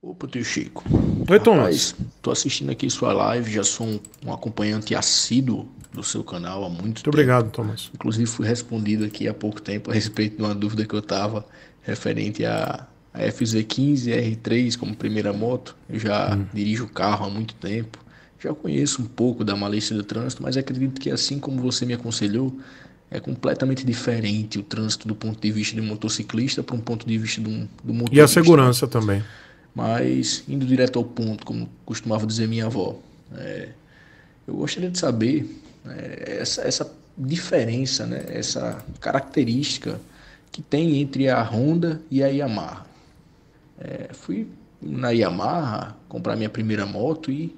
Opa, tio Chico. Oi, Tomás. Tô assistindo aqui sua live, já sou um, um acompanhante assíduo do seu canal há muito, muito tempo. obrigado, Tomás. Inclusive, fui respondido aqui há pouco tempo a respeito de uma dúvida que eu tava referente a, a FZ15 R3 como primeira moto. Eu já hum. dirijo o carro há muito tempo. Já conheço um pouco da malícia do trânsito, mas acredito que assim como você me aconselhou, é completamente diferente o trânsito do ponto de vista de um motociclista para um ponto de vista de um, do motorista. E a segurança também. Mas, indo direto ao ponto, como costumava dizer minha avó, é, eu gostaria de saber é, essa, essa diferença, né, essa característica que tem entre a Honda e a Yamaha. É, fui na Yamaha comprar minha primeira moto e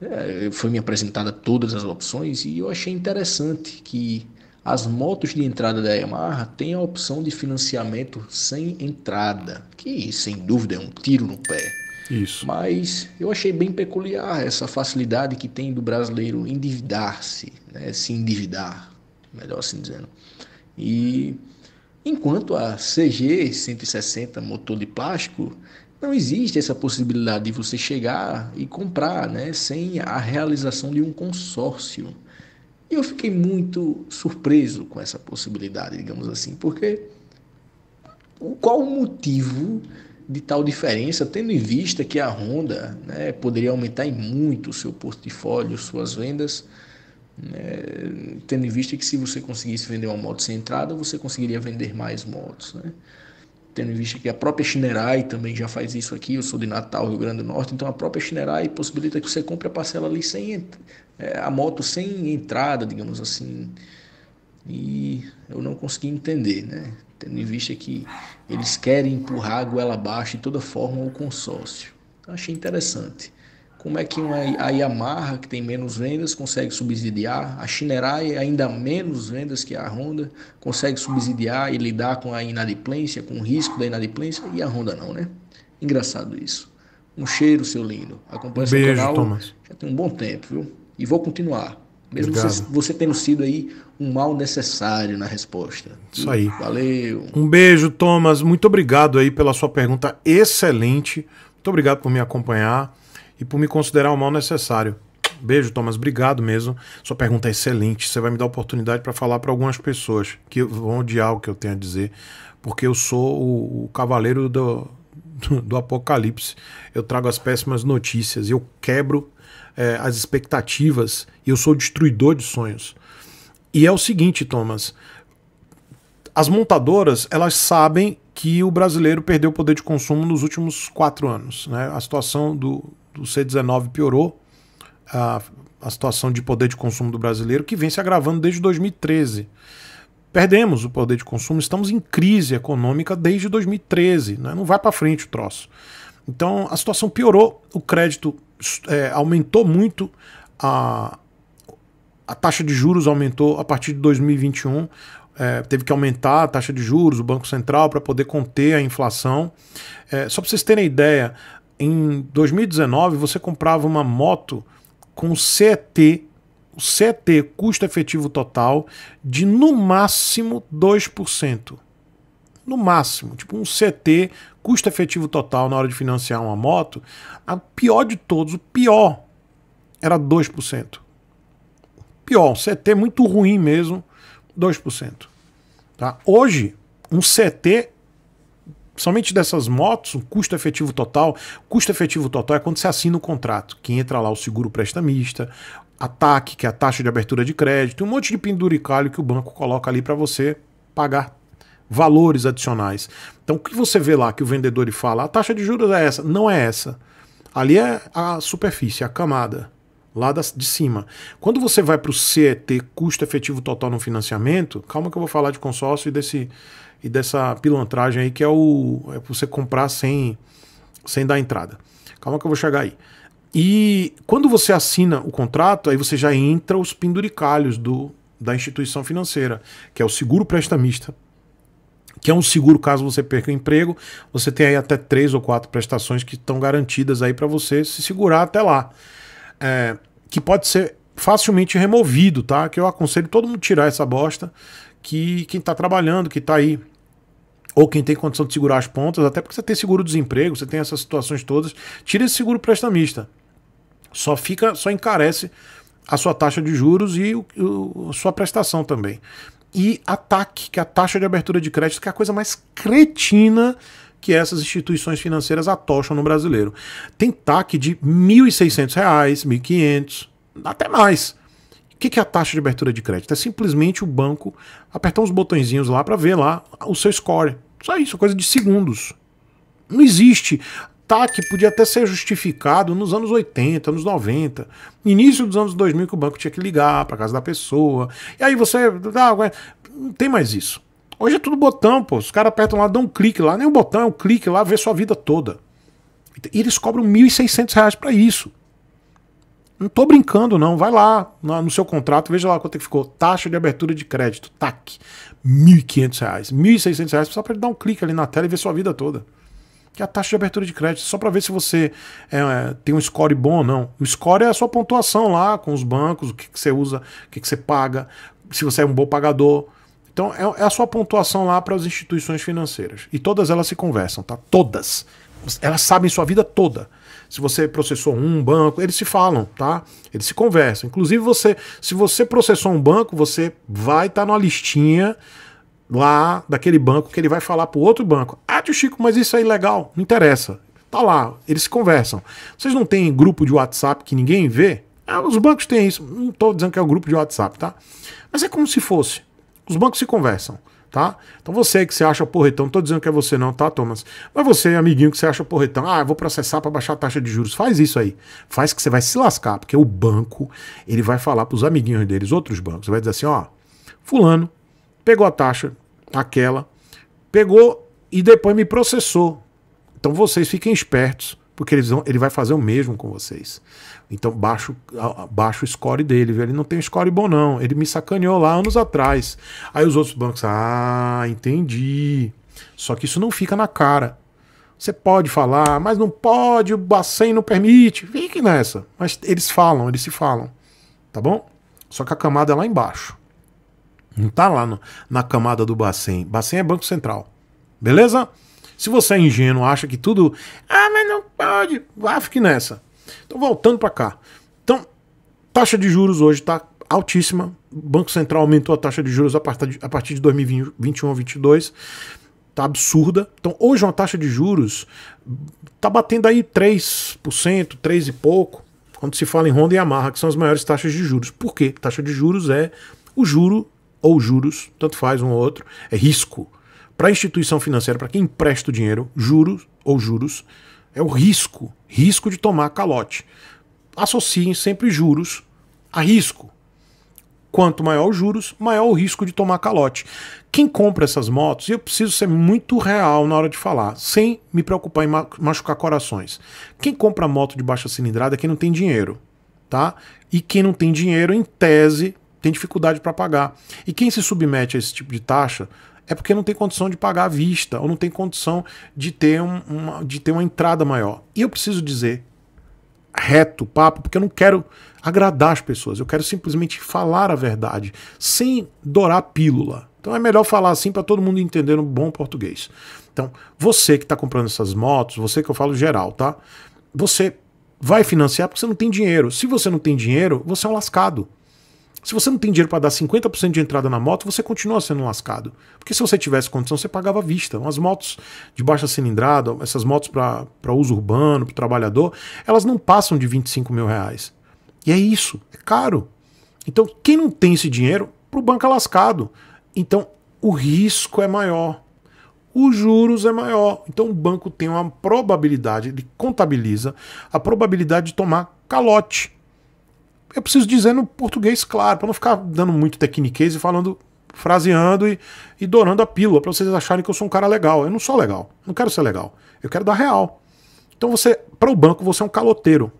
é, foi me apresentada todas as opções e eu achei interessante que as motos de entrada da Yamaha têm a opção de financiamento sem entrada, que sem dúvida é um tiro no pé. Isso. Mas eu achei bem peculiar essa facilidade que tem do brasileiro endividar-se, né? se endividar, melhor assim dizendo. E enquanto a CG 160 motor de plástico não existe essa possibilidade de você chegar e comprar, né, sem a realização de um consórcio. E eu fiquei muito surpreso com essa possibilidade, digamos assim, porque qual o motivo de tal diferença, tendo em vista que a Honda né, poderia aumentar em muito o seu portfólio, suas vendas, né, tendo em vista que se você conseguisse vender uma moto sem entrada, você conseguiria vender mais motos. Né? tendo em vista que a própria Chinerai também já faz isso aqui, eu sou de Natal, Rio Grande do Norte, então a própria Chinerai possibilita que você compre a parcela ali sem é, a moto sem entrada, digamos assim. E eu não consegui entender, né? Tendo em vista que eles querem empurrar a goela abaixo de toda forma o consórcio. Então, achei interessante. Como é que uma, a Yamaha, que tem menos vendas, consegue subsidiar? A Shinerai, ainda menos vendas que a Honda, consegue subsidiar e lidar com a inadimplência, com o risco da inadimplência, e a Honda não, né? Engraçado isso. Um cheiro, seu lindo. Acompanhe seu Beijo, canal Thomas. já tem um bom tempo, viu? E vou continuar. Mesmo você, você, tendo sido aí um mal necessário na resposta. Isso aí. Valeu. Um beijo, Thomas. Muito obrigado aí pela sua pergunta excelente. Muito obrigado por me acompanhar e por me considerar o mal necessário. Beijo, Thomas. Obrigado mesmo. Sua pergunta é excelente. Você vai me dar oportunidade para falar para algumas pessoas que vão odiar o que eu tenho a dizer, porque eu sou o, o cavaleiro do, do, do, apocalipse. Eu trago as péssimas notícias, eu quebro é, as expectativas e eu sou destruidor de sonhos. E é o seguinte, Thomas. As montadoras, elas sabem que o brasileiro perdeu o poder de consumo nos últimos quatro anos. Né? A situação do, o C19 piorou a, a situação de poder de consumo do brasileiro, que vem se agravando desde 2013. Perdemos o poder de consumo, estamos em crise econômica desde 2013, né? não vai para frente o troço. Então a situação piorou, o crédito é, aumentou muito, a, a taxa de juros aumentou a partir de 2021. É, teve que aumentar a taxa de juros, o Banco Central, para poder conter a inflação. É, só para vocês terem ideia, em 2019 você comprava uma moto com CT, o CT, custo efetivo total, de no máximo 2%. No máximo, tipo um CT, custo efetivo total na hora de financiar uma moto, a pior de todos, o pior, era 2%. Pior, um CT muito ruim mesmo, 2%. Tá? Hoje, um CT somente dessas motos, o custo efetivo total, custo efetivo total é quando você assina o contrato, que entra lá o seguro prestamista, ataque que é a taxa de abertura de crédito, um monte de penduricalho que o banco coloca ali para você pagar valores adicionais. Então o que você vê lá que o vendedor ele fala, a taxa de juros é essa, não é essa. Ali é a superfície, é a camada lá de cima. Quando você vai para o CET, custo efetivo total no financiamento, calma que eu vou falar de consórcio e desse e dessa pilantragem aí que é o é você comprar sem sem dar entrada. Calma que eu vou chegar aí. E quando você assina o contrato, aí você já entra os penduricalhos do da instituição financeira, que é o seguro prestamista, que é um seguro caso você perca o emprego. Você tem aí até três ou quatro prestações que estão garantidas aí para você se segurar até lá, é, que pode ser facilmente removido, tá? Que eu aconselho todo mundo tirar essa bosta, que quem está trabalhando, que está aí ou quem tem condição de segurar as pontas, até porque você tem seguro-desemprego, você tem essas situações todas, tira esse seguro prestamista. Só fica, só encarece a sua taxa de juros e o, o, a sua prestação também. E ataque que é a taxa de abertura de crédito, que é a coisa mais cretina que essas instituições financeiras atocham no brasileiro. Tem TAC de R$ 1.600, R$ 1.500, até mais. O que, é a taxa de abertura de crédito? É simplesmente o banco apertar uns botõezinhos lá para ver lá o seu score. Só isso, coisa de segundos. Não existe. Tá que podia até ser justificado nos anos 80, anos 90, início dos anos 2000 que o banco tinha que ligar para casa da pessoa. E aí você. Ah, não tem mais isso. Hoje é tudo botão, pô. Os caras apertam lá, dão um clique lá, nem um botão, é um clique lá, vê sua vida toda. E eles cobram R$ 1.600 para isso. Não tô brincando, não. Vai lá no seu contrato, veja lá quanto é que ficou. Taxa de abertura de crédito, TAC. R$ 1.500, R$ 1.600, só para dar um clique ali na tela e ver sua vida toda. Que é a taxa de abertura de crédito, só para ver se você é, tem um score bom ou não. O score é a sua pontuação lá com os bancos, o que, que você usa, o que, que você paga, se você é um bom pagador. Então é, é a sua pontuação lá para as instituições financeiras. E todas elas se conversam, tá? Todas. Elas sabem sua vida toda se você processou um banco, eles se falam, tá? Eles se conversam. Inclusive, você, se você processou um banco, você vai estar tá numa listinha lá daquele banco que ele vai falar para o outro banco. Ah, tio Chico, mas isso é ilegal. Não interessa. Tá lá, eles se conversam. Vocês não têm grupo de WhatsApp que ninguém vê? Ah, os bancos têm isso. Não estou dizendo que é o grupo de WhatsApp, tá? Mas é como se fosse. Os bancos se conversam tá? Então você que você acha porretão, tô dizendo que é você não, tá, Thomas? Mas você, amiguinho que você acha porretão, ah, vou processar para baixar a taxa de juros, faz isso aí. Faz que você vai se lascar, porque o banco, ele vai falar para os amiguinhos deles, outros bancos, vai dizer assim, ó, fulano pegou a taxa aquela, pegou e depois me processou. Então vocês fiquem espertos porque eles vão, ele vai fazer o mesmo com vocês. Então baixo, baixo o score dele, viu? Ele não tem um score bom, não. Ele me sacaneou lá anos atrás. Aí os outros bancos, ah, entendi. Só que isso não fica na cara. Você pode falar, mas não pode, o Bacen não permite. Fique nessa. Mas eles falam, eles se falam. Tá bom? Só que a camada é lá embaixo. Não tá lá no, na camada do Bacen. Bacen é Banco Central. Beleza? Se você é ingênuo, acha que tudo. Ah, mas não pode. Vá, ah, fique nessa. Então, voltando para cá. Então, taxa de juros hoje está altíssima. O Banco Central aumentou a taxa de juros a partir de 2021 2022. Está absurda. Então, hoje, uma taxa de juros está batendo aí 3%, 3 e pouco, quando se fala em Honda e Yamaha, que são as maiores taxas de juros. Por quê? Taxa de juros é o juro ou juros, tanto faz um ou outro, é risco para a instituição financeira, para quem empresta o dinheiro, juros ou juros, é o risco, risco de tomar calote. Associem sempre juros a risco. Quanto maior os juros, maior o risco de tomar calote. Quem compra essas motos, e eu preciso ser muito real na hora de falar, sem me preocupar em machucar corações. Quem compra moto de baixa cilindrada é quem não tem dinheiro, tá? E quem não tem dinheiro, em tese, tem dificuldade para pagar. E quem se submete a esse tipo de taxa é porque não tem condição de pagar à vista ou não tem condição de ter, um, uma, de ter uma entrada maior. E eu preciso dizer reto papo, porque eu não quero agradar as pessoas, eu quero simplesmente falar a verdade, sem dourar pílula. Então é melhor falar assim para todo mundo entender no um bom português. Então, você que está comprando essas motos, você que eu falo geral, tá? Você vai financiar porque você não tem dinheiro. Se você não tem dinheiro, você é um lascado. Se você não tem dinheiro para dar 50% de entrada na moto, você continua sendo lascado. Porque se você tivesse condição, você pagava à vista. As motos de baixa cilindrada, essas motos para uso urbano, para trabalhador, elas não passam de 25 mil reais. E é isso, é caro. Então, quem não tem esse dinheiro, para o banco é lascado. Então, o risco é maior. Os juros é maior. Então, o banco tem uma probabilidade, ele contabiliza a probabilidade de tomar calote é preciso dizer no português, claro, para não ficar dando muito tecniquez e falando, fraseando e, e dourando a pílula, para vocês acharem que eu sou um cara legal. Eu não sou legal, não quero ser legal, eu quero dar real. Então você, para o banco, você é um caloteiro,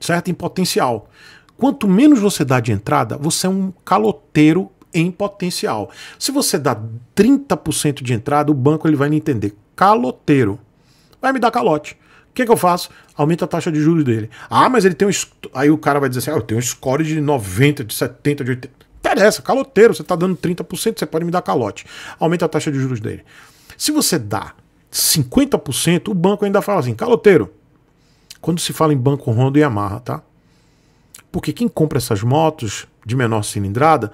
certo? Em potencial. Quanto menos você dá de entrada, você é um caloteiro em potencial. Se você dá 30% de entrada, o banco ele vai entender caloteiro. Vai me dar calote que, que eu faço? Aumenta a taxa de juros dele. Ah, mas ele tem um. Aí o cara vai dizer assim: ah, eu tenho um score de 90, de 70, de 80. Interessa, caloteiro, você está dando 30%, você pode me dar calote. Aumenta a taxa de juros dele. Se você dá 50%, o banco ainda fala assim: caloteiro. Quando se fala em banco Honda e Yamaha, tá? Porque quem compra essas motos de menor cilindrada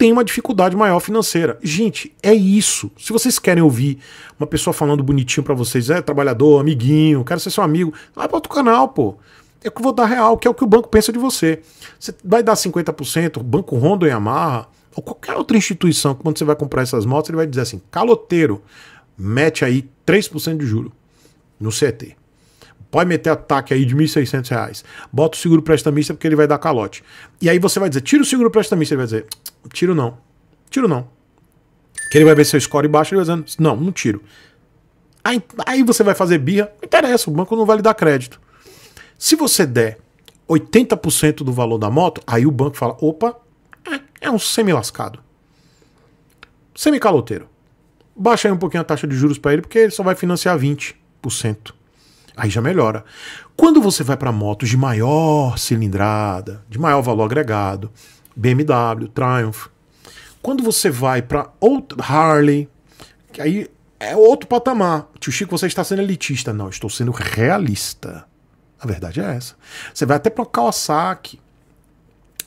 tem uma dificuldade maior financeira. Gente, é isso. Se vocês querem ouvir uma pessoa falando bonitinho para vocês, é trabalhador, amiguinho, quero ser seu amigo, vai para outro canal, pô. É que eu vou dar real, que é o que o banco pensa de você. Você vai dar 50%, Banco Rondo e Yamaha, ou qualquer outra instituição, quando você vai comprar essas motos, ele vai dizer assim: caloteiro, mete aí 3% de juro no CT. Pode meter ataque aí de R$ 1.600. Bota o seguro prestamista porque ele vai dar calote. E aí você vai dizer, tira o seguro prestamista. Ele vai dizer, tiro não. Tiro não. Que ele vai ver seu score baixo, ele vai dizendo, não, não tiro. Aí, aí você vai fazer birra, não interessa, o banco não vai lhe dar crédito. Se você der 80% do valor da moto, aí o banco fala, opa, é, é um semi-lascado. Semi-caloteiro. Baixa aí um pouquinho a taxa de juros para ele, porque ele só vai financiar 20%. Aí já melhora. Quando você vai para motos de maior cilindrada, de maior valor agregado, BMW, Triumph, quando você vai para outra Harley, que aí é outro patamar. Tio Chico, você está sendo elitista. Não, estou sendo realista. A verdade é essa. Você vai até para uma Kawasaki.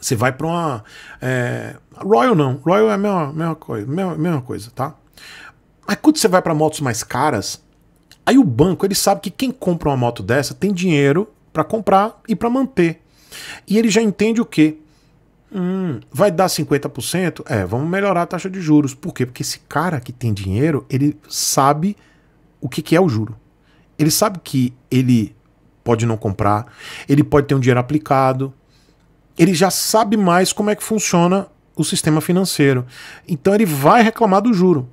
Você vai para uma. É... Royal não. Royal é a mesma, mesma, coisa, mesma, mesma coisa, tá? Mas quando você vai para motos mais caras, Aí o banco, ele sabe que quem compra uma moto dessa tem dinheiro para comprar e para manter. E ele já entende o quê? Hum, vai dar 50%? É, vamos melhorar a taxa de juros. Por quê? Porque esse cara que tem dinheiro, ele sabe o que, que é o juro. Ele sabe que ele pode não comprar, ele pode ter um dinheiro aplicado, ele já sabe mais como é que funciona o sistema financeiro. Então ele vai reclamar do juro.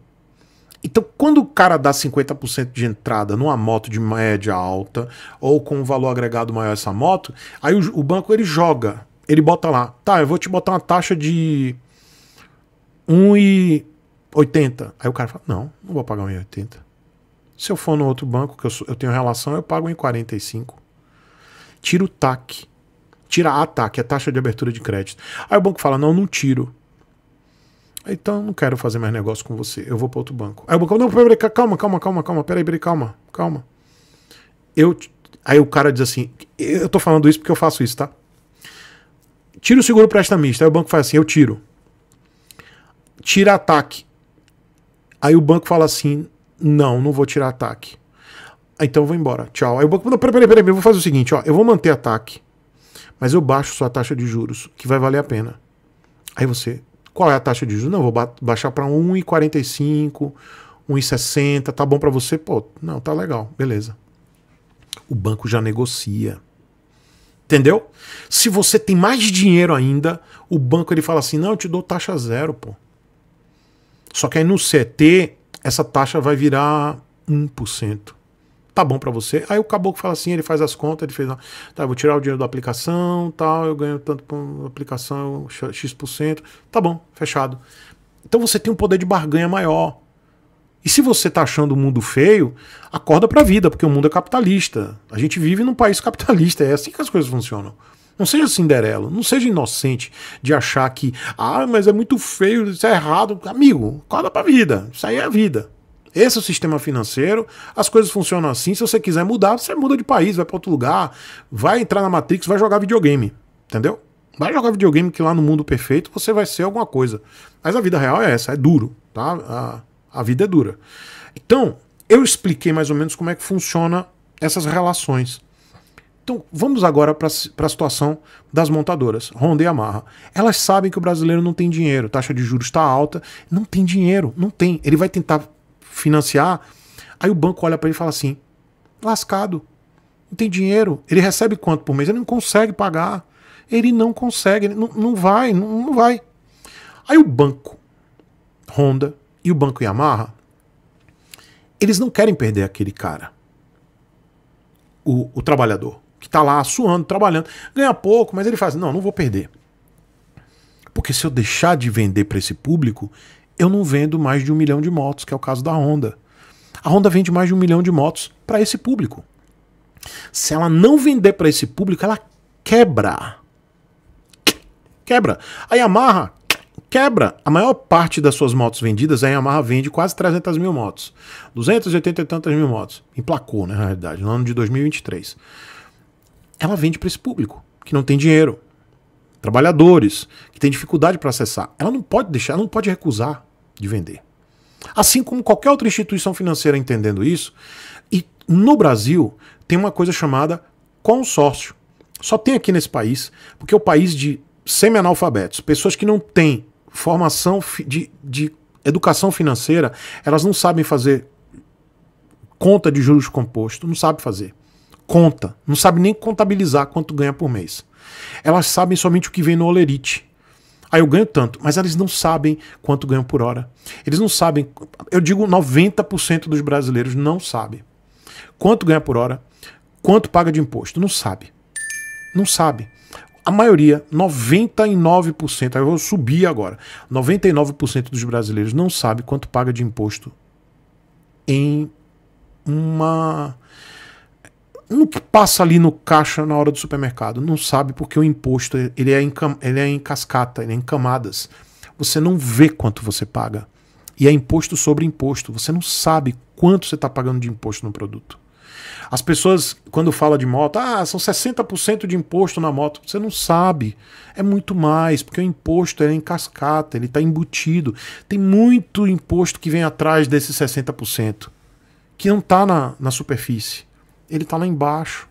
Então, quando o cara dá 50% de entrada numa moto de média alta ou com um valor agregado maior essa moto, aí o, o banco ele joga, ele bota lá, tá, eu vou te botar uma taxa de 1,80. Aí o cara fala, não, não vou pagar 1,80. Se eu for no outro banco que eu, eu tenho relação, eu pago 1,45. Tira o TAC, tira a TAC, a taxa de abertura de crédito. Aí o banco fala, não, não tiro. Então eu não quero fazer mais negócio com você, eu vou para outro banco. Aí o banco, não, peraí, calma, calma, calma, calma, peraí, peraí, calma, calma. Eu, aí o cara diz assim, eu tô falando isso porque eu faço isso, tá? Tira o seguro prestamista. Aí o banco faz assim, eu tiro. Tira ataque. Aí o banco fala assim, não, não vou tirar ataque. Então eu vou embora, tchau. Aí o banco, não, peraí, peraí, peraí, eu vou fazer o seguinte, ó, eu vou manter ataque, mas eu baixo sua taxa de juros, que vai valer a pena. Aí você, qual é a taxa de juros? Não, vou ba baixar para 1,45, 1,60, tá bom para você? Pô, não, tá legal, beleza. O banco já negocia. Entendeu? Se você tem mais dinheiro ainda, o banco ele fala assim: "Não, eu te dou taxa zero, pô". Só que aí no CT, essa taxa vai virar 1% tá bom para você. Aí o caboclo fala assim, ele faz as contas, ele fez, tá, vou tirar o dinheiro da aplicação, tal, eu ganho tanto por aplicação, X%, tá bom, fechado. Então você tem um poder de barganha maior. E se você tá achando o mundo feio, acorda pra vida, porque o mundo é capitalista. A gente vive num país capitalista, é assim que as coisas funcionam. Não seja Cinderelo, não seja inocente de achar que, ah, mas é muito feio, isso é errado. Amigo, acorda pra vida, isso aí é a vida. Esse é o sistema financeiro. As coisas funcionam assim. Se você quiser mudar, você muda de país, vai para outro lugar, vai entrar na Matrix, vai jogar videogame. Entendeu? Vai jogar videogame que lá no mundo perfeito você vai ser alguma coisa. Mas a vida real é essa, é duro, tá? A, a vida é dura. Então, eu expliquei mais ou menos como é que funciona essas relações. Então, vamos agora para a situação das montadoras, Honda e Yamaha. Elas sabem que o brasileiro não tem dinheiro, taxa de juros está alta, não tem dinheiro, não tem. Ele vai tentar financiar. Aí o banco olha para ele e fala assim: lascado, não tem dinheiro. Ele recebe quanto por mês? Ele não consegue pagar. Ele não consegue, não, não vai, não, não vai. Aí o banco Honda e o banco Yamaha, eles não querem perder aquele cara, o, o trabalhador, que está lá suando, trabalhando, ganha pouco, mas ele faz: não, não vou perder. Porque se eu deixar de vender para esse público, eu não vendo mais de um milhão de motos, que é o caso da Honda. A Honda vende mais de um milhão de motos para esse público. Se ela não vender para esse público, ela quebra. Quebra. A Yamaha quebra. A maior parte das suas motos vendidas, a Yamaha vende quase 300 mil motos. 280 e tantas mil motos. Emplacou, né, na realidade, no ano de 2023. Ela vende para esse público que não tem dinheiro, trabalhadores que tem dificuldade para acessar. Ela não pode deixar, ela não pode recusar de vender. Assim como qualquer outra instituição financeira entendendo isso, e no Brasil tem uma coisa chamada consórcio. Só tem aqui nesse país, porque é o país de semi-analfabetos, pessoas que não têm formação de, de educação financeira, elas não sabem fazer conta de juros composto, não sabem fazer. Conta, não sabem nem contabilizar quanto ganha por mês. Elas sabem somente o que vem no olerite. Aí eu ganho tanto, mas eles não sabem quanto ganham por hora. Eles não sabem, eu digo 90% dos brasileiros não sabem. Quanto ganha por hora? Quanto paga de imposto? Não sabe. Não sabe. A maioria, 99%, eu vou subir agora. 99% dos brasileiros não sabe quanto paga de imposto em uma no que passa ali no caixa na hora do supermercado. Não sabe porque o imposto ele é, em, ele é em cascata, ele é em camadas. Você não vê quanto você paga. E é imposto sobre imposto. Você não sabe quanto você está pagando de imposto no produto. As pessoas, quando fala de moto, ah, são 60% de imposto na moto. Você não sabe. É muito mais, porque o imposto é em cascata, ele está embutido. Tem muito imposto que vem atrás desses 60%, que não está na, na superfície ele está lá embaixo.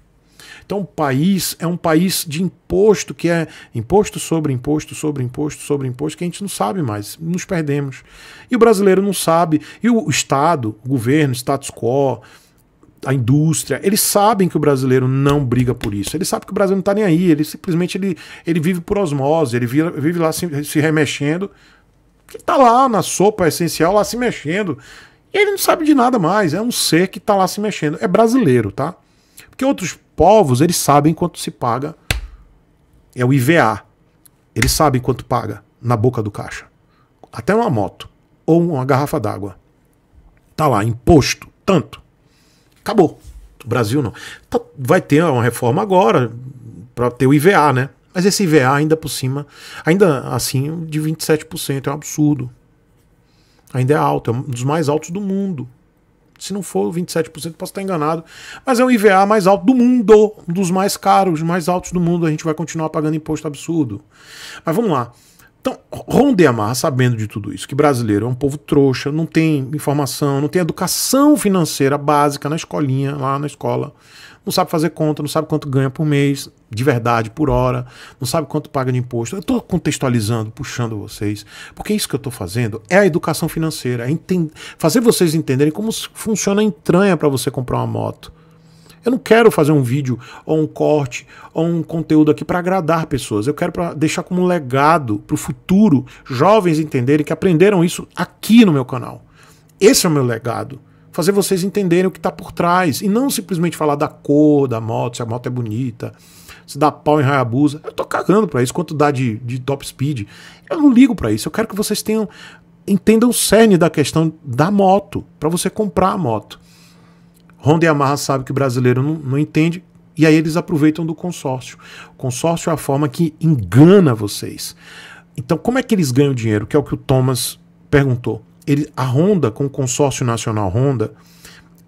Então, o país é um país de imposto, que é imposto sobre imposto, sobre imposto, sobre imposto, que a gente não sabe mais, nos perdemos. E o brasileiro não sabe. E o Estado, o governo, o status quo, a indústria, eles sabem que o brasileiro não briga por isso. Ele sabe que o Brasil não está nem aí. Ele simplesmente ele, ele vive por osmose, ele vive lá se, se remexendo. Ele está lá na sopa essencial, lá se mexendo, ele não sabe de nada mais, é um ser que está lá se mexendo. É brasileiro, tá? Porque outros povos, eles sabem quanto se paga. É o IVA. Eles sabem quanto paga na boca do caixa. Até uma moto ou uma garrafa d'água. Tá lá, imposto, tanto. Acabou. O Brasil não. Tá, vai ter uma reforma agora para ter o IVA, né? Mas esse IVA ainda por cima, ainda assim, de 27% é um absurdo. Ainda é alto, é um dos mais altos do mundo. Se não for 27%, posso estar enganado. Mas é o IVA mais alto do mundo, um dos mais caros, mais altos do mundo. A gente vai continuar pagando imposto absurdo. Mas vamos lá. Então, ronde sabendo de tudo isso, que brasileiro é um povo trouxa, não tem informação, não tem educação financeira básica na escolinha, lá na escola não sabe fazer conta, não sabe quanto ganha por mês, de verdade, por hora, não sabe quanto paga de imposto. Eu estou contextualizando, puxando vocês, porque isso que eu estou fazendo é a educação financeira, é fazer vocês entenderem como funciona a entranha para você comprar uma moto. Eu não quero fazer um vídeo ou um corte ou um conteúdo aqui para agradar pessoas. Eu quero para deixar como legado para o futuro jovens entenderem que aprenderam isso aqui no meu canal. Esse é o meu legado fazer vocês entenderem o que está por trás. E não simplesmente falar da cor da moto, se a moto é bonita, se dá pau em Hayabusa. Eu tô cagando para isso, quanto dá de, de top speed. Eu não ligo para isso. Eu quero que vocês tenham entendam o cerne da questão da moto, para você comprar a moto. Honda e Yamaha sabe que o brasileiro não, não entende, e aí eles aproveitam do consórcio. O consórcio é a forma que engana vocês. Então, como é que eles ganham dinheiro? Que é o que o Thomas perguntou ele, a Honda, com o consórcio nacional Honda,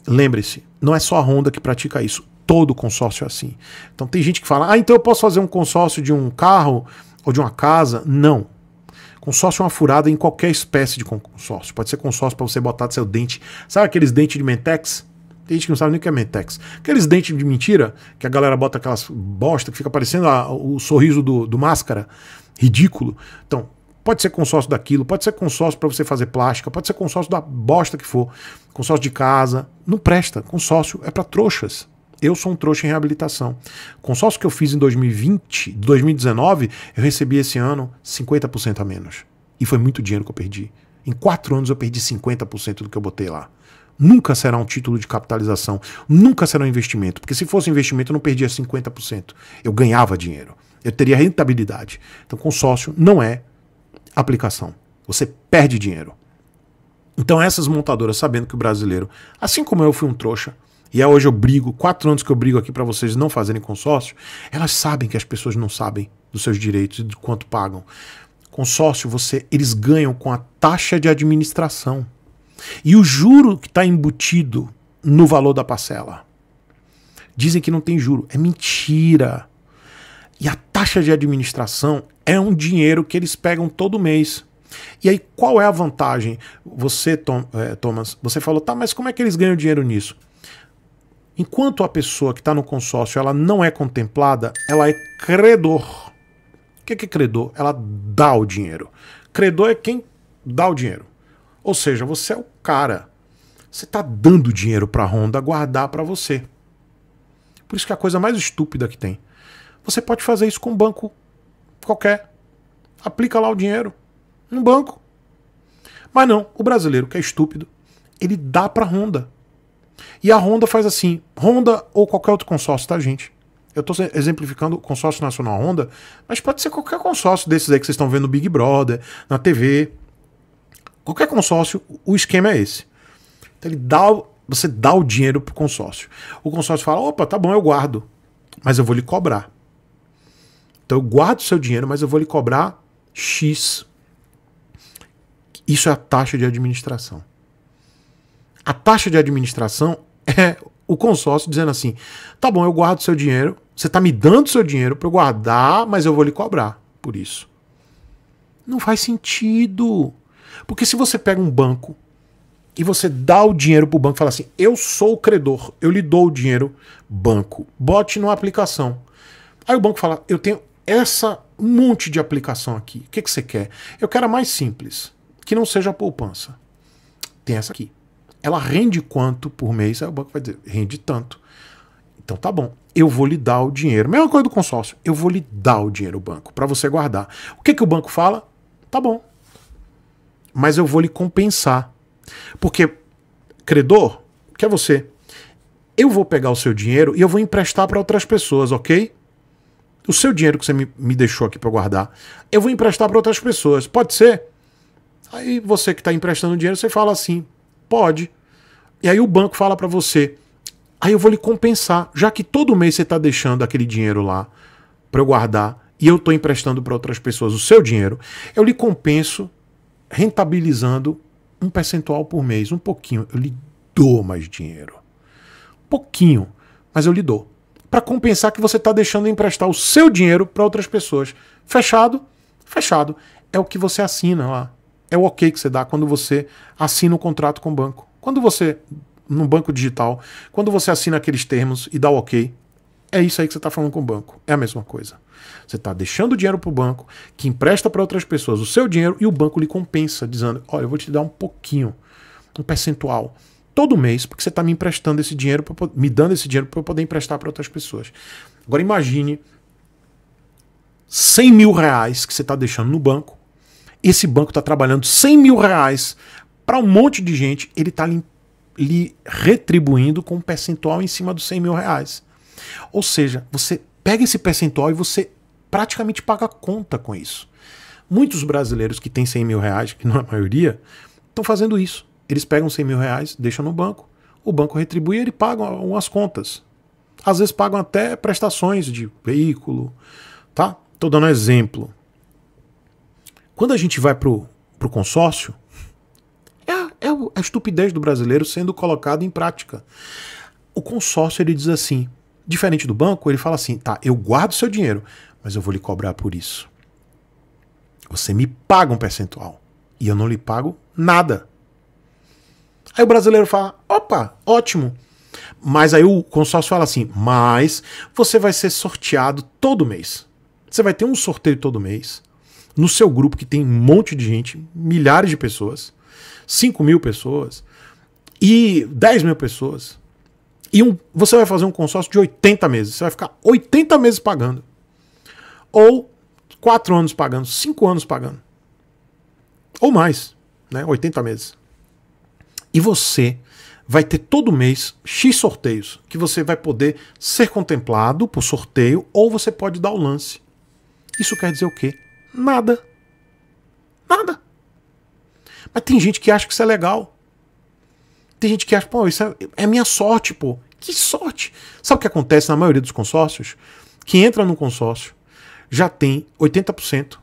lembre-se, não é só a Honda que pratica isso, todo consórcio é assim. Então tem gente que fala, ah, então eu posso fazer um consórcio de um carro ou de uma casa? Não. Consórcio é uma furada em qualquer espécie de consórcio. Pode ser consórcio para você botar seu dente. Sabe aqueles dentes de Mentex? Tem gente que não sabe nem o que é Mentex. Aqueles dentes de mentira, que a galera bota aquelas bosta que fica parecendo a, o sorriso do, do máscara. Ridículo. Então, Pode ser consórcio daquilo, pode ser consórcio para você fazer plástica, pode ser consórcio da bosta que for, consórcio de casa. Não presta. Consórcio é para trouxas. Eu sou um trouxa em reabilitação. Consórcio que eu fiz em 2020, 2019, eu recebi esse ano 50% a menos. E foi muito dinheiro que eu perdi. Em quatro anos eu perdi 50% do que eu botei lá. Nunca será um título de capitalização, nunca será um investimento, porque se fosse investimento eu não perdia 50%, eu ganhava dinheiro, eu teria rentabilidade. Então, consórcio não é aplicação. Você perde dinheiro. Então essas montadoras, sabendo que o brasileiro, assim como eu fui um trouxa, e é hoje eu brigo, quatro anos que eu brigo aqui para vocês não fazerem consórcio, elas sabem que as pessoas não sabem dos seus direitos e do quanto pagam. Consórcio, você, eles ganham com a taxa de administração e o juro que está embutido no valor da parcela. Dizem que não tem juro, é mentira. E a taxa de administração é um dinheiro que eles pegam todo mês. E aí, qual é a vantagem? Você, Tom, é, Thomas, você falou, tá, mas como é que eles ganham dinheiro nisso? Enquanto a pessoa que está no consórcio ela não é contemplada, ela é credor. O que é, que é credor? Ela dá o dinheiro. Credor é quem dá o dinheiro. Ou seja, você é o cara. Você está dando dinheiro para a Honda guardar para você. Por isso que é a coisa mais estúpida que tem. Você pode fazer isso com um banco qualquer. Aplica lá o dinheiro no banco. Mas não, o brasileiro que é estúpido, ele dá para Honda. E a Honda faz assim, Honda ou qualquer outro consórcio, tá, gente? Eu estou exemplificando o consórcio nacional Honda, mas pode ser qualquer consórcio desses aí que vocês estão vendo no Big Brother, na TV. Qualquer consórcio, o esquema é esse. Então ele dá, você dá o dinheiro pro consórcio. O consórcio fala: "Opa, tá bom, eu guardo, mas eu vou lhe cobrar". Então eu guardo seu dinheiro, mas eu vou lhe cobrar X. Isso é a taxa de administração. A taxa de administração é o consórcio dizendo assim: tá bom, eu guardo seu dinheiro, você tá me dando seu dinheiro para eu guardar, mas eu vou lhe cobrar por isso. Não faz sentido. Porque se você pega um banco e você dá o dinheiro para o banco e fala assim: eu sou o credor, eu lhe dou o dinheiro, banco, bote numa aplicação. Aí o banco fala: eu tenho essa um monte de aplicação aqui. O que, que você quer? Eu quero a mais simples, que não seja a poupança. Tem essa aqui. Ela rende quanto por mês? Aí o banco vai dizer, rende tanto. Então tá bom, eu vou lhe dar o dinheiro. Mesma coisa do consórcio, eu vou lhe dar o dinheiro o banco para você guardar. O que, que o banco fala? Tá bom. Mas eu vou lhe compensar. Porque credor, que é você, eu vou pegar o seu dinheiro e eu vou emprestar para outras pessoas, ok? o seu dinheiro que você me, me deixou aqui para guardar, eu vou emprestar para outras pessoas. Pode ser? Aí você que está emprestando dinheiro, você fala assim: pode. E aí o banco fala para você: aí eu vou lhe compensar, já que todo mês você está deixando aquele dinheiro lá para eu guardar e eu estou emprestando para outras pessoas o seu dinheiro, eu lhe compenso rentabilizando um percentual por mês, um pouquinho. Eu lhe dou mais dinheiro. Um pouquinho, mas eu lhe dou para compensar que você está deixando emprestar o seu dinheiro para outras pessoas. Fechado? Fechado. É o que você assina lá. É o ok que você dá quando você assina o um contrato com o banco. Quando você, no banco digital, quando você assina aqueles termos e dá o ok, é isso aí que você está falando com o banco. É a mesma coisa. Você está deixando o dinheiro para o banco, que empresta para outras pessoas o seu dinheiro e o banco lhe compensa, dizendo: olha, eu vou te dar um pouquinho, um percentual todo mês, porque você está me emprestando esse dinheiro, pra, me dando esse dinheiro para eu poder emprestar para outras pessoas. Agora imagine 100 mil reais que você está deixando no banco, esse banco está trabalhando 100 mil reais para um monte de gente, ele está lhe, lhe retribuindo com um percentual em cima dos 100 mil reais. Ou seja, você pega esse percentual e você praticamente paga conta com isso. Muitos brasileiros que têm 100 mil reais, que não é a maioria, estão fazendo isso. Eles pegam 100 mil reais, deixam no banco, o banco retribui e ele paga umas contas. Às vezes pagam até prestações de veículo, tá? Estou dando um exemplo. Quando a gente vai para o consórcio, é, é a estupidez do brasileiro sendo colocada em prática. O consórcio ele diz assim, diferente do banco, ele fala assim, tá, eu guardo seu dinheiro, mas eu vou lhe cobrar por isso. Você me paga um percentual e eu não lhe pago nada. Aí o brasileiro fala: opa, ótimo. Mas aí o consórcio fala assim: mas você vai ser sorteado todo mês. Você vai ter um sorteio todo mês no seu grupo, que tem um monte de gente, milhares de pessoas, 5 mil pessoas e 10 mil pessoas. E um, você vai fazer um consórcio de 80 meses. Você vai ficar 80 meses pagando. Ou 4 anos pagando, 5 anos pagando. Ou mais, né? 80 meses. E você vai ter todo mês X sorteios que você vai poder ser contemplado por sorteio ou você pode dar o lance. Isso quer dizer o quê? Nada. Nada. Mas tem gente que acha que isso é legal. Tem gente que acha, pô, isso é, é minha sorte, pô. Que sorte! Sabe o que acontece na maioria dos consórcios? Quem entra no consórcio já tem 80%.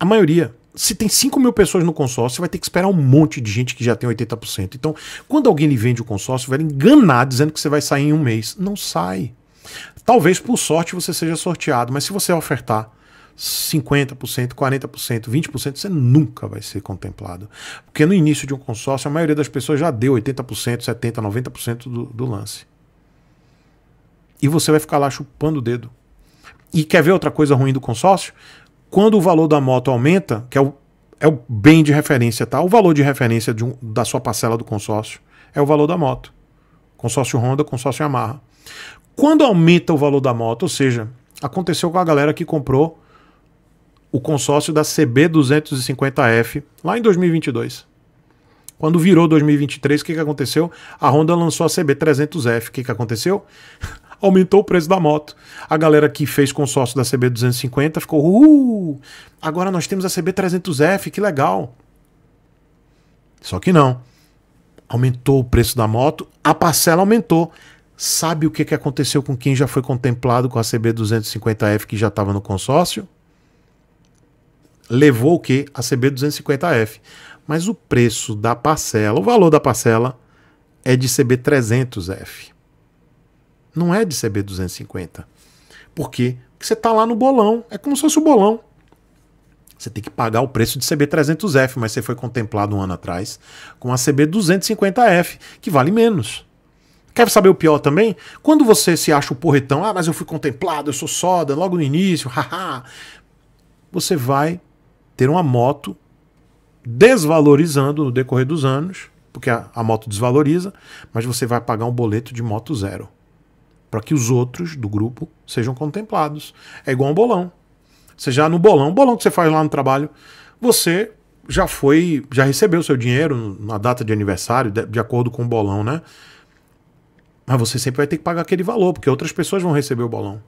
A maioria se tem 5 mil pessoas no consórcio, você vai ter que esperar um monte de gente que já tem 80%. Então, quando alguém lhe vende o consórcio, vai enganar dizendo que você vai sair em um mês. Não sai. Talvez por sorte você seja sorteado, mas se você ofertar 50%, 40%, 20%, você nunca vai ser contemplado. Porque no início de um consórcio, a maioria das pessoas já deu 80%, 70%, 90% do, do lance. E você vai ficar lá chupando o dedo. E quer ver outra coisa ruim do consórcio? quando o valor da moto aumenta, que é o, é o bem de referência, tá? O valor de referência de um, da sua parcela do consórcio é o valor da moto. Consórcio Honda, consórcio Yamaha. Quando aumenta o valor da moto, ou seja, aconteceu com a galera que comprou o consórcio da CB250F lá em 2022. Quando virou 2023, o que, que aconteceu? A Honda lançou a CB300F. O que, que aconteceu? aumentou o preço da moto. A galera que fez consórcio da CB250 ficou, uh, agora nós temos a CB300F, que legal. Só que não. Aumentou o preço da moto, a parcela aumentou. Sabe o que, que aconteceu com quem já foi contemplado com a CB250F que já estava no consórcio? Levou o que? A CB250F. Mas o preço da parcela, o valor da parcela é de CB300F. Não é de CB250. Por quê? Porque você está lá no bolão. É como se fosse o bolão. Você tem que pagar o preço de CB300F, mas você foi contemplado um ano atrás com a CB250F, que vale menos. Quer saber o pior também? Quando você se acha o porretão, ah, mas eu fui contemplado, eu sou soda, logo no início, haha. você vai ter uma moto desvalorizando no decorrer dos anos, porque a, a moto desvaloriza, mas você vai pagar um boleto de moto zero para que os outros do grupo sejam contemplados. É igual um bolão. Você já no bolão, bolão que você faz lá no trabalho, você já foi, já recebeu seu dinheiro na data de aniversário, de, de acordo com o bolão, né? Mas você sempre vai ter que pagar aquele valor, porque outras pessoas vão receber o bolão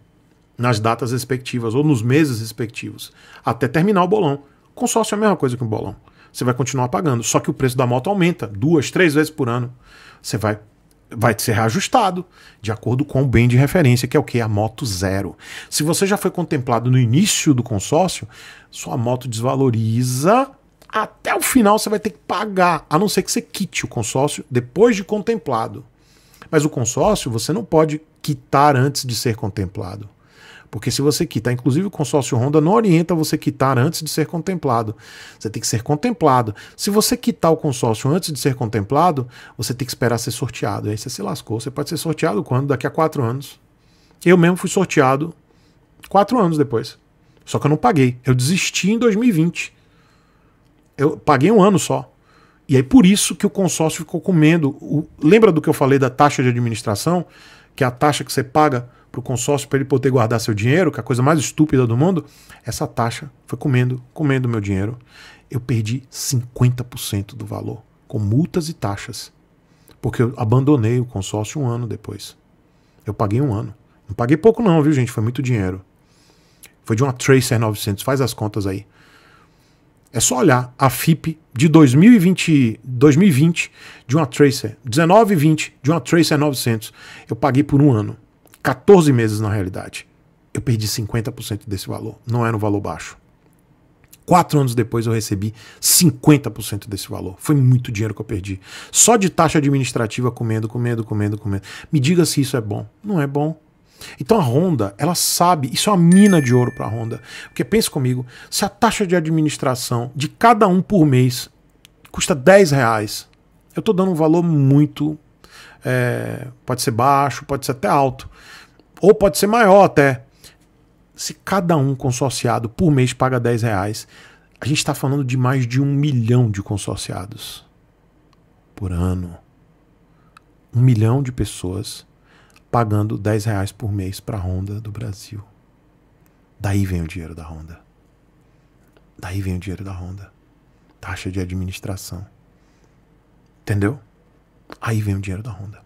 nas datas respectivas ou nos meses respectivos, até terminar o bolão. Consórcio é a mesma coisa que um bolão. Você vai continuar pagando, só que o preço da moto aumenta duas, três vezes por ano. Você vai vai ser reajustado de acordo com o bem de referência, que é o que? A moto zero. Se você já foi contemplado no início do consórcio, sua moto desvaloriza. Até o final você vai ter que pagar, a não ser que você quite o consórcio depois de contemplado. Mas o consórcio você não pode quitar antes de ser contemplado. Porque se você quitar, inclusive o consórcio Honda não orienta você quitar antes de ser contemplado. Você tem que ser contemplado. Se você quitar o consórcio antes de ser contemplado, você tem que esperar ser sorteado. Aí você se lascou. Você pode ser sorteado quando? Daqui a quatro anos. Eu mesmo fui sorteado quatro anos depois. Só que eu não paguei. Eu desisti em 2020. Eu paguei um ano só. E aí por isso que o consórcio ficou comendo. O... Lembra do que eu falei da taxa de administração? Que é a taxa que você paga para o consórcio para ele poder guardar seu dinheiro, que é a coisa mais estúpida do mundo, essa taxa foi comendo, comendo meu dinheiro. Eu perdi 50% do valor, com multas e taxas. Porque eu abandonei o consórcio um ano depois. Eu paguei um ano. Não paguei pouco, não, viu, gente? Foi muito dinheiro. Foi de uma Tracer 900, faz as contas aí. É só olhar a FIP de 2020, 2020 de uma Tracer, 1920 e de uma Tracer 900. Eu paguei por um ano. 14 meses na realidade. Eu perdi 50% desse valor. Não era um valor baixo. Quatro anos depois eu recebi 50% desse valor. Foi muito dinheiro que eu perdi. Só de taxa administrativa comendo, comendo, comendo, comendo. Me diga se isso é bom. Não é bom. Então a Honda, ela sabe, isso é uma mina de ouro para a Honda. Porque pense comigo, se a taxa de administração de cada um por mês custa 10 reais, eu estou dando um valor muito é, pode ser baixo, pode ser até alto, ou pode ser maior até. Se cada um consorciado por mês paga 10 reais, a gente está falando de mais de um milhão de consorciados por ano. Um milhão de pessoas pagando 10 reais por mês para a Honda do Brasil. Daí vem o dinheiro da Honda. Daí vem o dinheiro da Honda. Taxa de administração. Entendeu? Aí vem o dinheiro da Honda.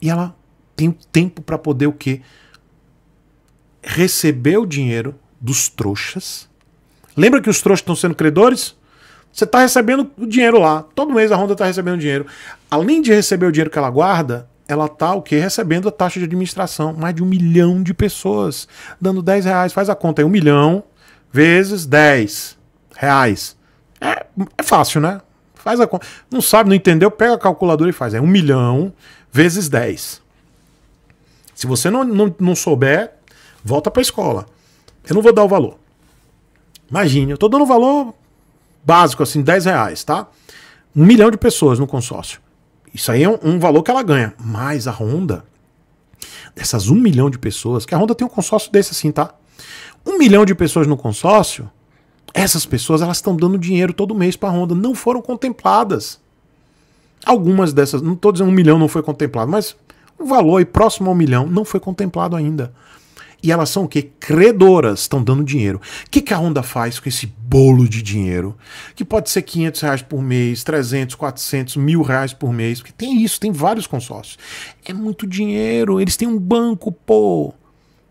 E ela tem o tempo para poder o quê? Receber o dinheiro dos trouxas. Lembra que os trouxas estão sendo credores? Você está recebendo o dinheiro lá. Todo mês a Honda está recebendo dinheiro. Além de receber o dinheiro que ela guarda, ela está o quê? Recebendo a taxa de administração. Mais de um milhão de pessoas. Dando 10 reais. Faz a conta aí. Um milhão vezes 10 reais. É, é fácil, né? Faz a conta. Não sabe, não entendeu, pega a calculadora e faz. É 1 milhão vezes 10. Se você não, não, não souber, volta para a escola. Eu não vou dar o valor. Imagine, eu estou dando um valor básico, assim, 10 reais, tá? Um milhão de pessoas no consórcio. Isso aí é um, um valor que ela ganha. Mas a Honda, dessas um milhão de pessoas, que a Honda tem um consórcio desse assim, tá? Um milhão de pessoas no consórcio, essas pessoas elas estão dando dinheiro todo mês para a Honda, não foram contempladas. Algumas dessas, não estou dizendo um milhão não foi contemplado, mas um valor próximo a um milhão não foi contemplado ainda. E elas são o quê? Credoras, estão dando dinheiro. O que, que a Honda faz com esse bolo de dinheiro? Que pode ser 500 reais por mês, 300, 400, mil reais por mês, porque tem isso, tem vários consórcios. É muito dinheiro, eles têm um banco, pô.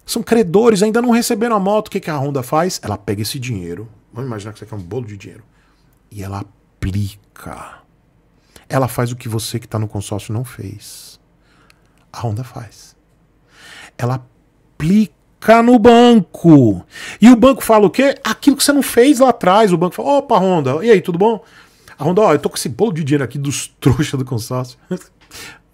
São credores, ainda não receberam a moto. O que, que a Honda faz? Ela pega esse dinheiro, Vamos imaginar que isso aqui é um bolo de dinheiro. E ela aplica. Ela faz o que você que está no consórcio não fez. A Honda faz. Ela aplica no banco. E o banco fala o quê? Aquilo que você não fez lá atrás. O banco fala: opa, Honda, e aí, tudo bom? A Honda, ó, eu tô com esse bolo de dinheiro aqui dos trouxas do consórcio.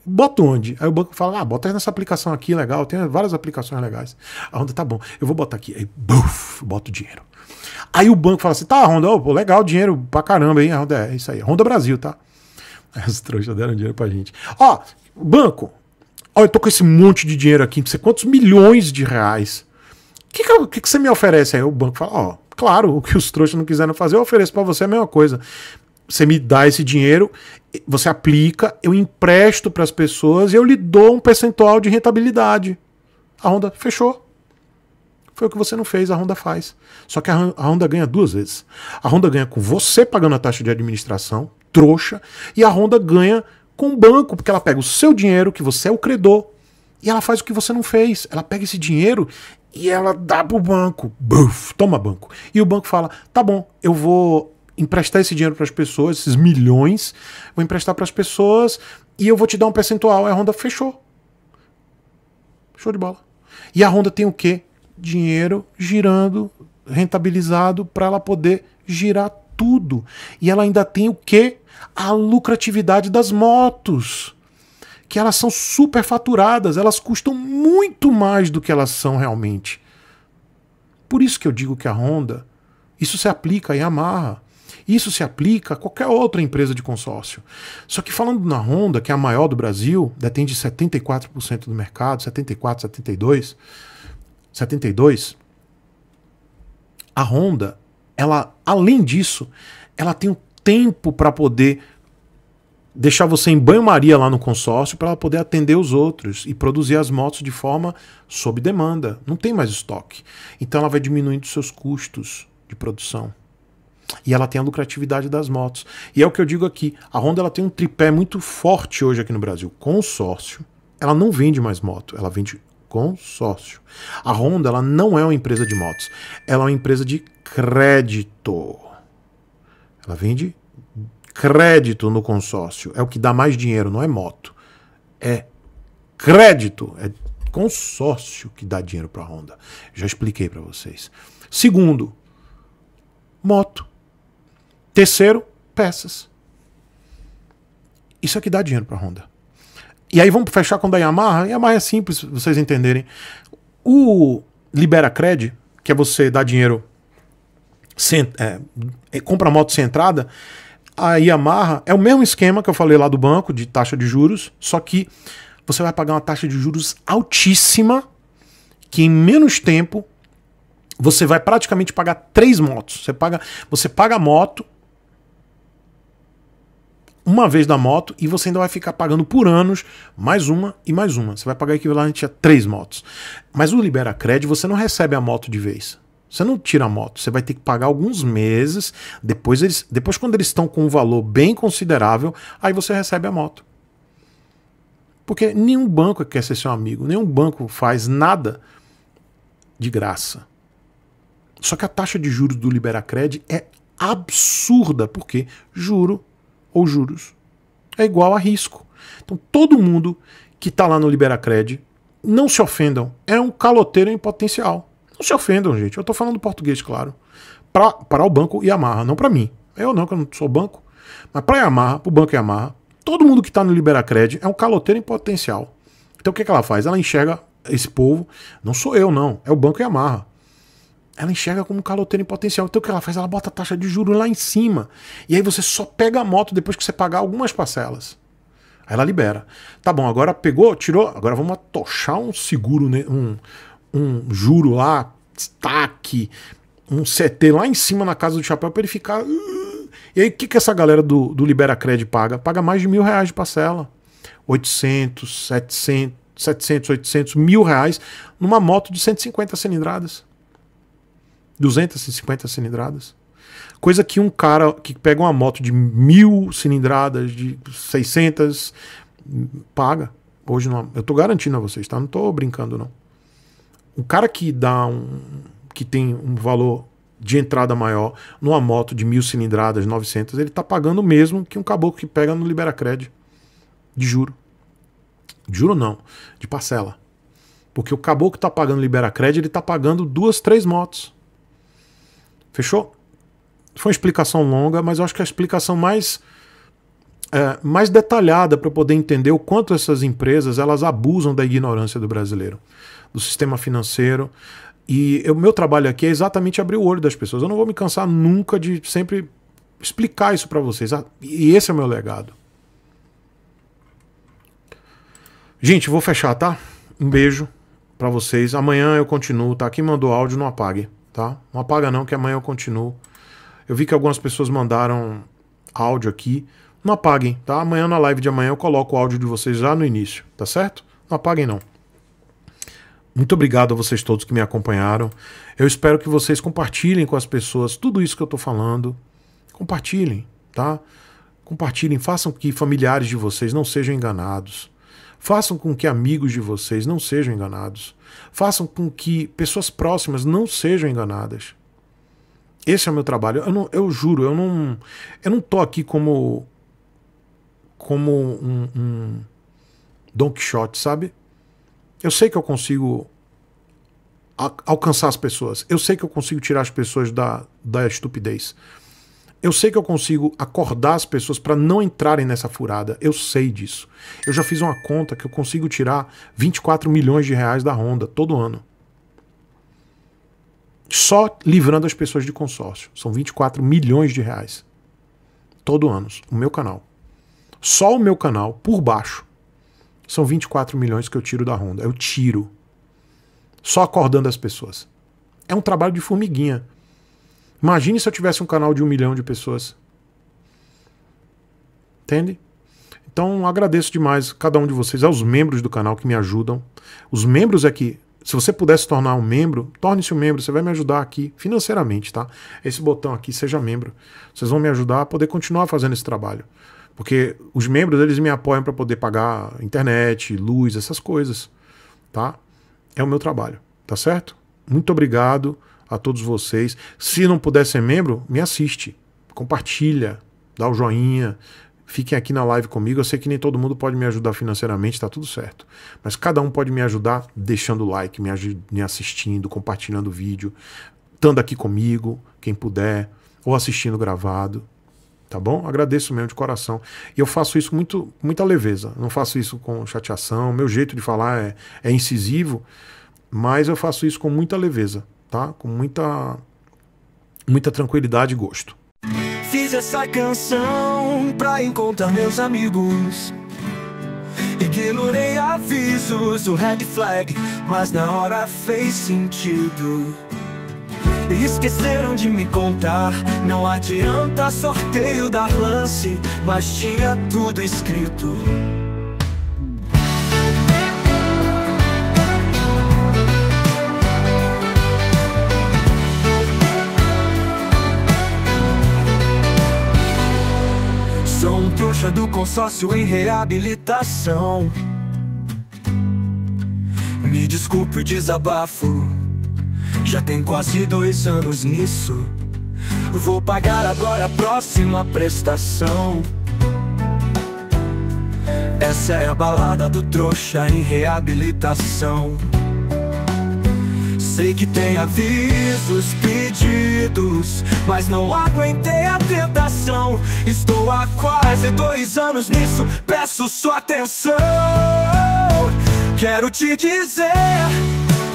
Boto onde? Aí o banco fala, ah, bota nessa aplicação aqui, legal, tem várias aplicações legais. A Honda, tá bom, eu vou botar aqui. Aí, buf, boto o dinheiro. Aí o banco fala assim, tá, Honda, oh, pô, legal, dinheiro pra caramba, hein? A Honda, é, é isso aí, Honda Brasil, tá? As trouxas deram dinheiro pra gente. Ó, banco, ó, eu tô com esse monte de dinheiro aqui, não sei quantos milhões de reais. O que que, que, que, você me oferece aí? O banco fala, ó, claro, o que os trouxas não quiseram fazer, eu ofereço para você a mesma coisa você me dá esse dinheiro, você aplica, eu empresto para as pessoas e eu lhe dou um percentual de rentabilidade. A Honda fechou. Foi o que você não fez, a Honda faz. Só que a Honda ganha duas vezes. A Honda ganha com você pagando a taxa de administração, trouxa, e a Honda ganha com o banco, porque ela pega o seu dinheiro, que você é o credor, e ela faz o que você não fez. Ela pega esse dinheiro e ela dá para o banco. Buf, toma banco. E o banco fala: tá bom, eu vou emprestar esse dinheiro para as pessoas, esses milhões, vou emprestar para as pessoas e eu vou te dar um percentual. Aí a Honda fechou. Show de bola. E a Honda tem o quê? Dinheiro girando, rentabilizado para ela poder girar tudo. E ela ainda tem o quê? A lucratividade das motos. Que elas são superfaturadas, elas custam muito mais do que elas são realmente. Por isso que eu digo que a Honda, isso se aplica a Yamaha, isso se aplica a qualquer outra empresa de consórcio. Só que falando na Honda, que é a maior do Brasil, detém de 74% do mercado, 74, 72, 72. A Honda, ela além disso, ela tem um tempo para poder deixar você em banho-maria lá no consórcio para ela poder atender os outros e produzir as motos de forma sob demanda. Não tem mais estoque. Então ela vai diminuindo seus custos de produção. E ela tem a lucratividade das motos. E é o que eu digo aqui, a Honda ela tem um tripé muito forte hoje aqui no Brasil, consórcio. Ela não vende mais moto, ela vende consórcio. A Honda ela não é uma empresa de motos, ela é uma empresa de crédito. Ela vende crédito no consórcio. É o que dá mais dinheiro, não é moto. É crédito, é consórcio que dá dinheiro para a Honda. Já expliquei para vocês. Segundo, moto. Terceiro, peças. Isso é que dá dinheiro para Honda. E aí vamos fechar com a Yamaha. A Yamaha é simples, vocês entenderem. O Libera Cred, que é você dar dinheiro, sem, é, é, compra moto sem entrada, a Yamaha é o mesmo esquema que eu falei lá do banco, de taxa de juros, só que você vai pagar uma taxa de juros altíssima, que em menos tempo você vai praticamente pagar três motos. Você paga, você paga a moto, uma vez da moto e você ainda vai ficar pagando por anos mais uma e mais uma. Você vai pagar equivalente a três motos. Mas o Libera Crédito você não recebe a moto de vez. Você não tira a moto, você vai ter que pagar alguns meses. Depois, eles, depois quando eles estão com um valor bem considerável, aí você recebe a moto. Porque nenhum banco quer ser seu amigo, nenhum banco faz nada de graça. Só que a taxa de juros do Liberacred é absurda, porque juro ou juros. É igual a risco. Então todo mundo que está lá no Liberacred, não se ofendam. É um caloteiro em potencial. Não se ofendam, gente. Eu estou falando português, claro. Para o banco Yamaha, não para mim. Eu não, que eu não sou banco. Mas para Yamaha, para o banco Yamaha, todo mundo que está no Liberacred é um caloteiro em potencial. Então o que, que ela faz? Ela enxerga esse povo. Não sou eu, não. É o banco Yamaha ela enxerga como caloteiro em potencial. Então o que ela faz? Ela bota a taxa de juros lá em cima. E aí você só pega a moto depois que você pagar algumas parcelas. Aí ela libera. Tá bom, agora pegou, tirou, agora vamos atochar um seguro, né? um, um juro lá, destaque, um CT lá em cima na casa do chapéu para ele ficar. Uh. E aí o que, que essa galera do, do Libera crédito paga? Paga mais de mil reais de parcela. 800, 700, 700, 800, mil reais numa moto de 150 cilindradas. 250 cilindradas. Coisa que um cara que pega uma moto de mil cilindradas, de 600, paga. Hoje não, eu tô garantindo a vocês, tá? Não tô brincando não. O cara que dá um que tem um valor de entrada maior numa moto de mil cilindradas, 900, ele tá pagando o mesmo que um caboclo que pega no Liberacred de juro. De juro não, de parcela. Porque o caboclo que tá pagando Liberacred, ele tá pagando duas, três motos. Fechou? Foi uma explicação longa, mas eu acho que é a explicação mais, é, mais detalhada para poder entender o quanto essas empresas elas abusam da ignorância do brasileiro, do sistema financeiro. E o meu trabalho aqui é exatamente abrir o olho das pessoas. Eu não vou me cansar nunca de sempre explicar isso para vocês. Ah, e esse é o meu legado. Gente, vou fechar, tá? Um beijo para vocês. Amanhã eu continuo, tá? Quem mandou áudio, não apague tá? Não apaga não, que amanhã eu continuo. Eu vi que algumas pessoas mandaram áudio aqui. Não apaguem, tá? Amanhã na live de amanhã eu coloco o áudio de vocês já no início, tá certo? Não apaguem não. Muito obrigado a vocês todos que me acompanharam. Eu espero que vocês compartilhem com as pessoas tudo isso que eu estou falando. Compartilhem, tá? Compartilhem, façam que familiares de vocês não sejam enganados. Façam com que amigos de vocês não sejam enganados. Façam com que pessoas próximas não sejam enganadas. Esse é o meu trabalho. Eu, não, eu juro, eu não, eu não tô aqui como como um, um Don Quixote, sabe? Eu sei que eu consigo alcançar as pessoas. Eu sei que eu consigo tirar as pessoas da, da estupidez. Eu sei que eu consigo acordar as pessoas para não entrarem nessa furada. Eu sei disso. Eu já fiz uma conta que eu consigo tirar 24 milhões de reais da Honda todo ano. Só livrando as pessoas de consórcio. São 24 milhões de reais. Todo ano. O meu canal. Só o meu canal, por baixo, são 24 milhões que eu tiro da Honda. Eu tiro. Só acordando as pessoas. É um trabalho de formiguinha. Imagine se eu tivesse um canal de um milhão de pessoas. Entende? Então agradeço demais cada um de vocês, aos membros do canal que me ajudam. Os membros aqui, é se você puder se tornar um membro, torne-se um membro, você vai me ajudar aqui financeiramente, tá? Esse botão aqui, seja membro. Vocês vão me ajudar a poder continuar fazendo esse trabalho. Porque os membros, eles me apoiam para poder pagar internet, luz, essas coisas, tá? É o meu trabalho, tá certo? Muito obrigado a todos vocês. Se não puder ser membro, me assiste, compartilha, dá o joinha, fiquem aqui na live comigo. Eu sei que nem todo mundo pode me ajudar financeiramente, tá tudo certo. Mas cada um pode me ajudar deixando o like, me, assistindo, compartilhando o vídeo, estando aqui comigo, quem puder, ou assistindo gravado. Tá bom? Agradeço mesmo de coração. E eu faço isso muito muita leveza. Não faço isso com chateação. Meu jeito de falar é, é incisivo, mas eu faço isso com muita leveza tá? Com muita, muita tranquilidade e gosto. Fiz essa canção pra encontrar meus amigos. Ignorei avisos o red flag, mas na hora fez sentido. Esqueceram de me contar, não adianta sorteio dar lance, mas tinha tudo escrito. taxa do consórcio em reabilitação. Me desculpe o desabafo, já tem quase dois anos nisso. Vou pagar agora a próxima prestação. Essa é a balada do trouxa em reabilitação. Sei que tem avisos, pedidos, mas não aguentei a tentação. Estou há quase dois anos nisso, peço sua atenção. Quero te dizer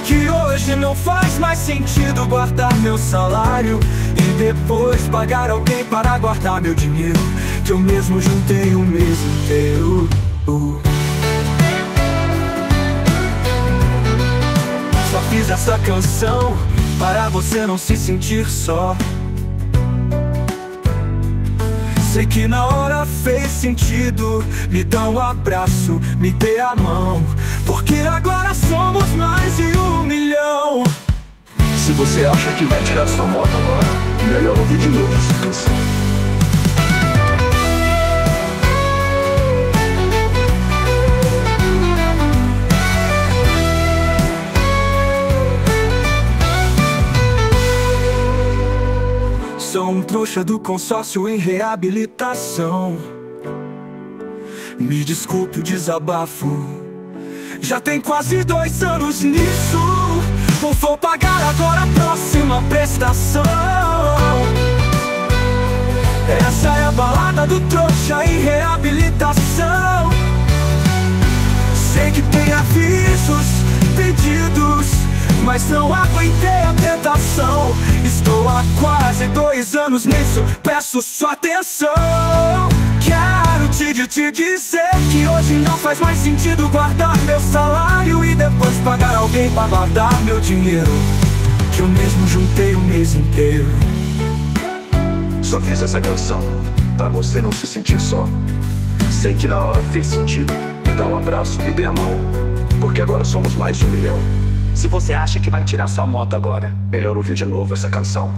que hoje não faz mais sentido guardar meu salário e depois pagar alguém para guardar meu dinheiro que eu mesmo juntei o mês inteiro. fiz essa canção para você não se sentir só. Sei que na hora fez sentido, me dá um abraço, me dê a mão, porque agora somos mais de um milhão. Se você acha que vai tirar sua moto agora, melhor ouvir de novo essa canção. Sou um trouxa do consórcio em reabilitação Me desculpe o desabafo Já tem quase dois anos nisso Ou vou pagar agora a próxima prestação Essa é a balada do trouxa em reabilitação Sei que tem avisos, pedidos mas não aguentei a tentação Estou há quase dois anos nisso, peço sua atenção Quero te, te dizer que hoje não faz mais sentido guardar meu salário E depois pagar alguém para guardar meu dinheiro Que eu mesmo juntei o mês inteiro Só fiz essa canção pra você não se sentir só Sei que na hora fez sentido, me dá um abraço e dê a mão Porque agora somos mais de um milhão se você acha que vai tirar sua moto agora, melhor ouvir de novo essa canção.